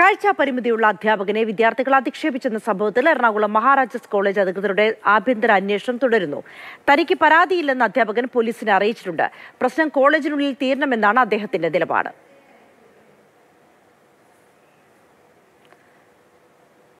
കാഴ്ചാ പരിമിതിയുള്ള അധ്യാപകനെ വിദ്യാർത്ഥികൾ അധിക്ഷേപിച്ചെന്ന സംഭവത്തിൽ എറണാകുളം മഹാരാജാസ് കോളേജ് അധികൃതരുടെ ആഭ്യന്തര അന്വേഷണം തുടരുന്നു തനിക്ക് പരാതിയില്ലെന്ന് അധ്യാപകൻ പോലീസിനെ അറിയിച്ചിട്ടുണ്ട് പ്രശ്നം കോളേജിനുള്ളിൽ തീരണമെന്നാണ് അദ്ദേഹത്തിന്റെ നിലപാട്